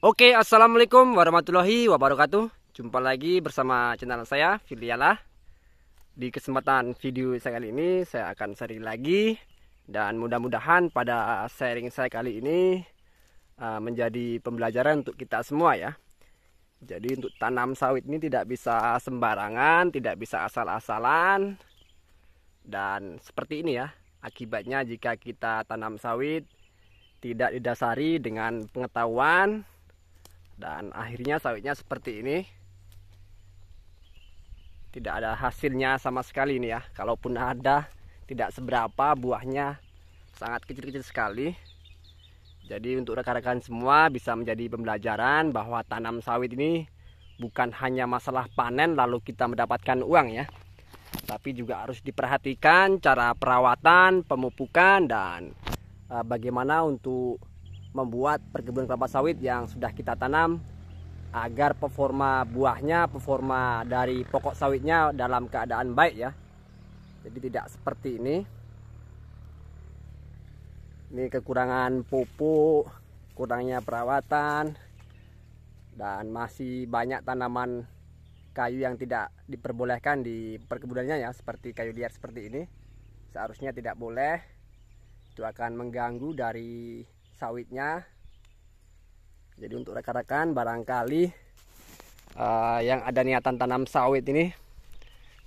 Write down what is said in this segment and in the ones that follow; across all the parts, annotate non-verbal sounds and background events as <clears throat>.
Oke, assalamualaikum warahmatullahi wabarakatuh. Jumpa lagi bersama channel saya, Filiala. Di kesempatan video saya kali ini, saya akan sharing lagi dan mudah-mudahan pada sharing saya kali ini uh, menjadi pembelajaran untuk kita semua ya. Jadi untuk tanam sawit ini tidak bisa sembarangan, tidak bisa asal-asalan. Dan seperti ini ya, akibatnya jika kita tanam sawit tidak didasari dengan pengetahuan dan akhirnya sawitnya seperti ini tidak ada hasilnya sama sekali ini ya kalaupun ada tidak seberapa buahnya sangat kecil-kecil sekali jadi untuk rekan-rekan semua bisa menjadi pembelajaran bahwa tanam sawit ini bukan hanya masalah panen lalu kita mendapatkan uang ya tapi juga harus diperhatikan cara perawatan, pemupukan dan eh, bagaimana untuk membuat perkebunan kelapa sawit yang sudah kita tanam agar performa buahnya, performa dari pokok sawitnya dalam keadaan baik ya. Jadi tidak seperti ini. Ini kekurangan pupuk, kurangnya perawatan dan masih banyak tanaman kayu yang tidak diperbolehkan di perkebunannya ya seperti kayu liar seperti ini. Seharusnya tidak boleh. Itu akan mengganggu dari sawitnya jadi untuk rekan-rekan barangkali uh, yang ada niatan tanam sawit ini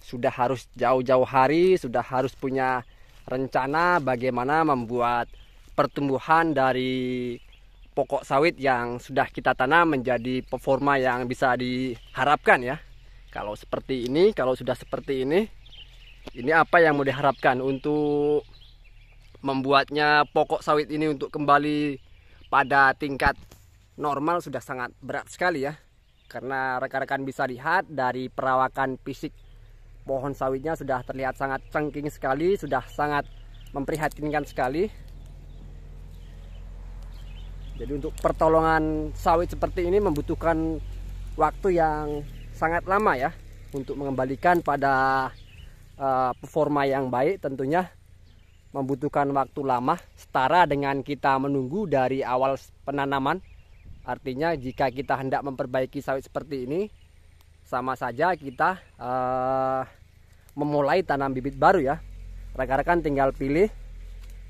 sudah harus jauh-jauh hari sudah harus punya rencana bagaimana membuat pertumbuhan dari pokok sawit yang sudah kita tanam menjadi performa yang bisa diharapkan ya kalau seperti ini kalau sudah seperti ini ini apa yang mau diharapkan untuk membuatnya pokok sawit ini untuk kembali pada tingkat normal sudah sangat berat sekali ya karena rekan-rekan bisa lihat dari perawakan fisik pohon sawitnya sudah terlihat sangat cengking sekali sudah sangat memprihatinkan sekali jadi untuk pertolongan sawit seperti ini membutuhkan waktu yang sangat lama ya untuk mengembalikan pada uh, performa yang baik tentunya membutuhkan waktu lama setara dengan kita menunggu dari awal penanaman. Artinya jika kita hendak memperbaiki sawit seperti ini sama saja kita uh, memulai tanam bibit baru ya. Rekan-rekan tinggal pilih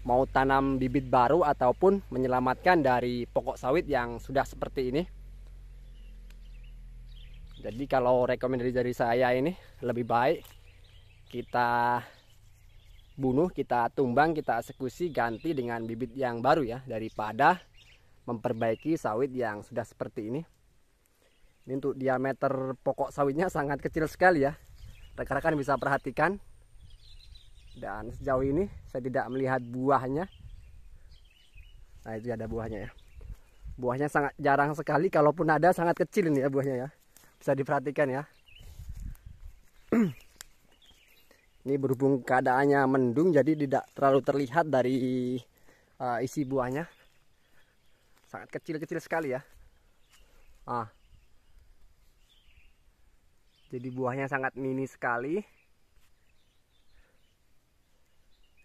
mau tanam bibit baru ataupun menyelamatkan dari pokok sawit yang sudah seperti ini. Jadi kalau rekomendasi dari saya ini lebih baik kita bunuh, kita tumbang, kita eksekusi ganti dengan bibit yang baru ya daripada memperbaiki sawit yang sudah seperti ini. Ini untuk diameter pokok sawitnya sangat kecil sekali ya. Rekan-rekan bisa perhatikan. Dan sejauh ini saya tidak melihat buahnya. Nah, itu ada buahnya ya. Buahnya sangat jarang sekali kalaupun ada sangat kecil ini ya buahnya ya. Bisa diperhatikan ya. <clears throat> Ini berhubung keadaannya mendung jadi tidak terlalu terlihat dari uh, isi buahnya. Sangat kecil-kecil sekali ya. Ah. Jadi buahnya sangat mini sekali.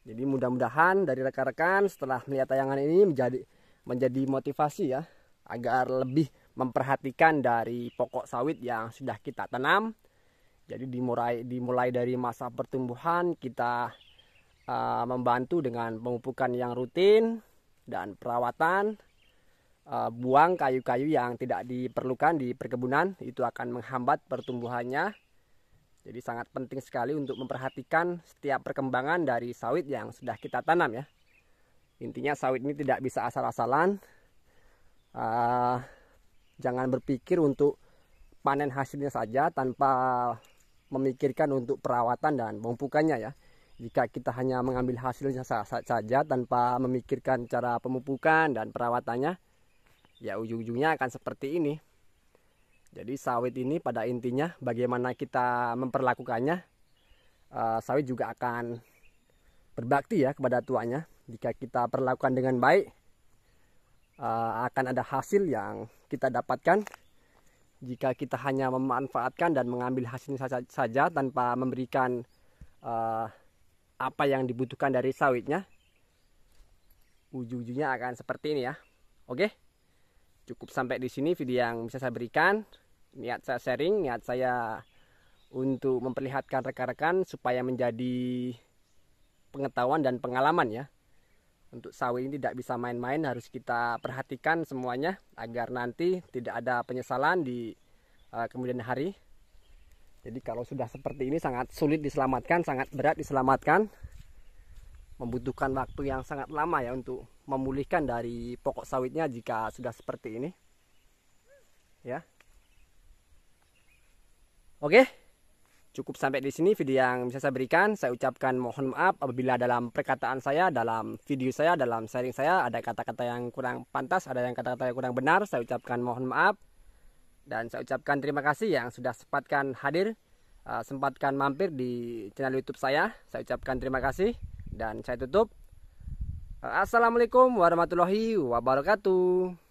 Jadi mudah-mudahan dari rekan-rekan setelah melihat tayangan ini menjadi menjadi motivasi ya agar lebih memperhatikan dari pokok sawit yang sudah kita tanam jadi dimulai dimulai dari masa pertumbuhan kita uh, membantu dengan pemupukan yang rutin dan perawatan uh, buang kayu-kayu yang tidak diperlukan di perkebunan itu akan menghambat pertumbuhannya. Jadi sangat penting sekali untuk memperhatikan setiap perkembangan dari sawit yang sudah kita tanam ya. Intinya sawit ini tidak bisa asal-asalan. Uh, jangan berpikir untuk panen hasilnya saja tanpa memikirkan untuk perawatan dan pemupukannya ya. Jika kita hanya mengambil hasilnya saja tanpa memikirkan cara pemupukan dan perawatannya, ya ujung-ujungnya akan seperti ini. Jadi sawit ini pada intinya bagaimana kita memperlakukannya, eh, sawit juga akan berbakti ya kepada tuanya. Jika kita perlakukan dengan baik, eh, akan ada hasil yang kita dapatkan jika kita hanya memanfaatkan dan mengambil hasilnya saja, saja tanpa memberikan uh, apa yang dibutuhkan dari sawitnya ujung-ujungnya akan seperti ini ya oke cukup sampai di sini video yang bisa saya berikan niat saya sharing niat saya untuk memperlihatkan rekan-rekan supaya menjadi pengetahuan dan pengalaman ya untuk sawi ini tidak bisa main-main harus kita perhatikan semuanya agar nanti tidak ada penyesalan di uh, kemudian hari jadi kalau sudah seperti ini sangat sulit diselamatkan sangat berat diselamatkan membutuhkan waktu yang sangat lama ya untuk memulihkan dari pokok sawitnya jika sudah seperti ini ya oke okay. Cukup sampai di sini video yang bisa saya berikan. Saya ucapkan mohon maaf apabila dalam perkataan saya, dalam video saya, dalam sharing saya ada kata-kata yang kurang pantas, ada yang kata-kata yang kurang benar. Saya ucapkan mohon maaf. Dan saya ucapkan terima kasih yang sudah sempatkan hadir, eh, sempatkan mampir di channel YouTube saya. Saya ucapkan terima kasih dan saya tutup. Eh, Assalamualaikum warahmatullahi wabarakatuh.